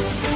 Thank you.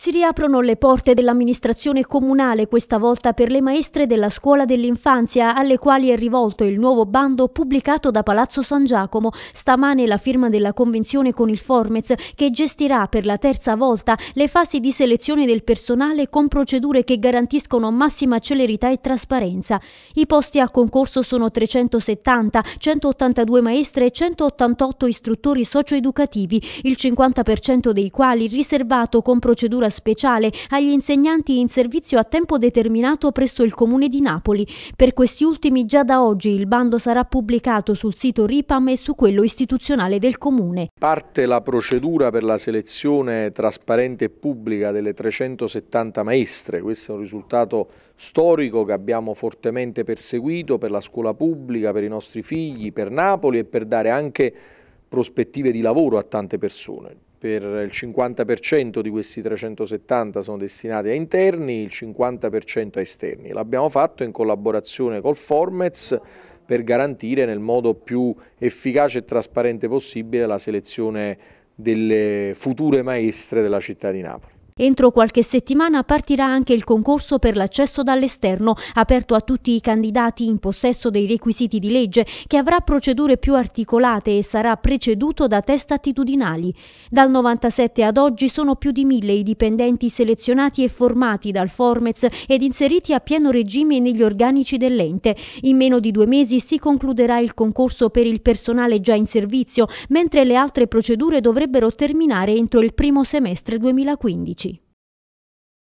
Si riaprono le porte dell'amministrazione comunale, questa volta per le maestre della scuola dell'infanzia, alle quali è rivolto il nuovo bando pubblicato da Palazzo San Giacomo. Stamane la firma della convenzione con il Formez, che gestirà per la terza volta le fasi di selezione del personale con procedure che garantiscono massima celerità e trasparenza. I posti a concorso sono 370, 182 maestre e 188 istruttori socioeducativi, il 50% dei quali riservato con procedura speciale agli insegnanti in servizio a tempo determinato presso il Comune di Napoli. Per questi ultimi già da oggi il bando sarà pubblicato sul sito RIPAM e su quello istituzionale del Comune. Parte la procedura per la selezione trasparente e pubblica delle 370 maestre. Questo è un risultato storico che abbiamo fortemente perseguito per la scuola pubblica, per i nostri figli, per Napoli e per dare anche prospettive di lavoro a tante persone per il 50% di questi 370 sono destinati a interni, il 50% a esterni. L'abbiamo fatto in collaborazione col Formez per garantire nel modo più efficace e trasparente possibile la selezione delle future maestre della città di Napoli. Entro qualche settimana partirà anche il concorso per l'accesso dall'esterno, aperto a tutti i candidati in possesso dei requisiti di legge, che avrà procedure più articolate e sarà preceduto da test attitudinali. Dal 97 ad oggi sono più di mille i dipendenti selezionati e formati dal Formez ed inseriti a pieno regime negli organici dell'ente. In meno di due mesi si concluderà il concorso per il personale già in servizio, mentre le altre procedure dovrebbero terminare entro il primo semestre 2015.